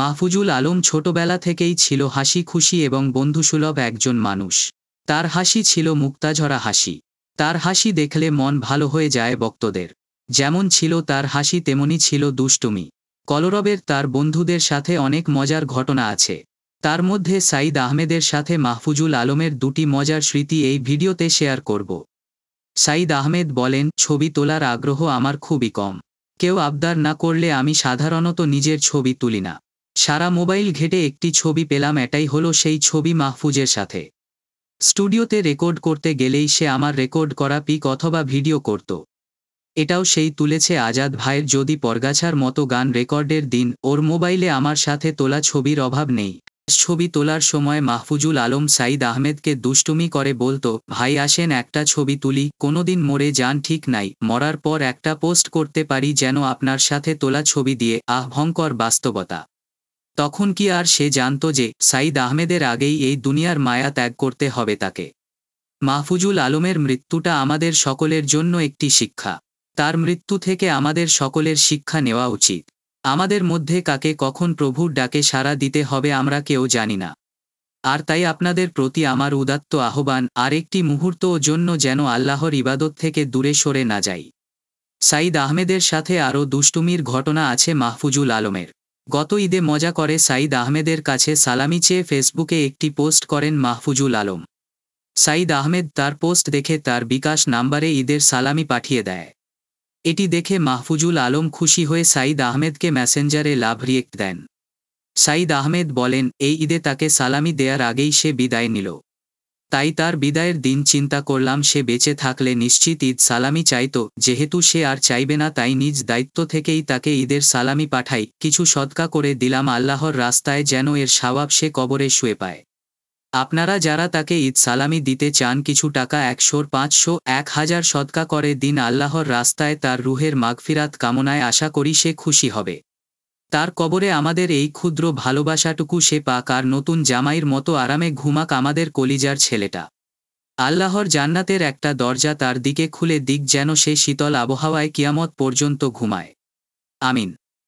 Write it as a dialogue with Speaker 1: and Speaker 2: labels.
Speaker 1: মাহফুজুল আলম ছোটবেলা থেকেই ছিল হাসি খুশি এবং বন্ধুসুলভ একজন মানুষ তার হাসি ছিল মুক্তাঝরা হাসি তার হাসি দেখলে মন ভালো হয়ে যায় বক্তদের যেমন ছিল তার হাসি তেমনি ছিল দুষ্টুমি কলরবের তার বন্ধুদের সাথে অনেক মজার ঘটনা আছে তার মধ্যে সাইদ আহমেদের সাথে মাহফুজুল আলমের দুটি মজার স্মৃতি এই ভিডিওতে শেয়ার করব সাইদ আহমেদ বলেন ছবি তোলার আগ্রহ আমার খুবই কম কেউ আবদার না করলে আমি সাধারণত নিজের ছবি তুলি না সারা মোবাইল ঘেটে একটি ছবি পেলাম এটাই হলো সেই ছবি মাহফুজের সাথে স্টুডিওতে রেকর্ড করতে গেলেই সে আমার রেকর্ড করা পিক অথবা ভিডিও করত এটাও সেই তুলেছে আজাদ ভাইয়ের যদি পরগাছার মতো গান রেকর্ডের দিন ওর মোবাইলে আমার সাথে তোলা ছবির অভাব নেই ছবি তোলার সময় মাহফুজুল আলম সাইদ আহমেদকে দুষ্টুমি করে বলতো ভাই আসেন একটা ছবি তুলি কোনোদিন মরে যান ঠিক নাই মরার পর একটা পোস্ট করতে পারি যেন আপনার সাথে তোলা ছবি দিয়ে আহ ভঙ্কর বাস্তবতা তখন কি আর সে জানত যে সাইদ আহমেদের আগেই এই দুনিয়ার মায়া ত্যাগ করতে হবে তাকে মাহফুজুল আলমের মৃত্যুটা আমাদের সকলের জন্য একটি শিক্ষা তার মৃত্যু থেকে আমাদের সকলের শিক্ষা নেওয়া উচিত আমাদের মধ্যে কাকে কখন প্রভুর ডাকে সাড়া দিতে হবে আমরা কেউ জানি না আর তাই আপনাদের প্রতি আমার উদাত্ত আহ্বান আর একটি মুহূর্ত জন্য যেন আল্লাহর ইবাদত থেকে দূরে সরে না যাই সাইদ আহমেদের সাথে আরও দুষ্টুমির ঘটনা আছে মাহফুজুল আলমের গত ঈদে মজা করে সাঈদ আহমেদের কাছে সালামি চেয়ে ফেসবুকে একটি পোস্ট করেন মাহফুজুল আলম সাঈদ আহমেদ তার পোস্ট দেখে তার বিকাশ নাম্বারে ঈদের সালামি পাঠিয়ে দেয় এটি দেখে মাহফুজুল আলম খুশি হয়ে সাঈদ আহমেদকে ম্যাসেঞ্জারে লাভ রিয়েক্ট দেন সাঈদ আহমেদ বলেন এই ঈদে তাকে সালামি দেয়ার আগেই সে বিদায় নিল তাই তার বিদায়ের দিন চিন্তা করলাম সে বেঁচে থাকলে নিশ্চিত ঈদ সালামি চাইতো যেহেতু সে আর চাইবে না তাই নিজ দায়িত্ব থেকেই তাকে ঈদের সালামি পাঠাই কিছু সদকা করে দিলাম আল্লাহর রাস্তায় যেন এর স্বভাব সে কবরে শুয়ে পায় আপনারা যারা তাকে ঈদ সালামি দিতে চান কিছু টাকা একশোর পাঁচশো এক হাজার সদকা করে দিন আল্লাহর রাস্তায় তার রুহের মাগফিরাত কামনায় আশা করি সে খুশি হবে তার কবরে আমাদের এই ক্ষুদ্র ভালোবাসাটুকু সে পাক আর নতুন জামাইর মতো আরামে ঘুমাক আমাদের কলিজার ছেলেটা আল্লাহর জান্নাতের একটা দরজা তার দিকে খুলে দিক যেন সে শীতল আবহাওয়ায় কিয়ামত পর্যন্ত ঘুমায় আমিন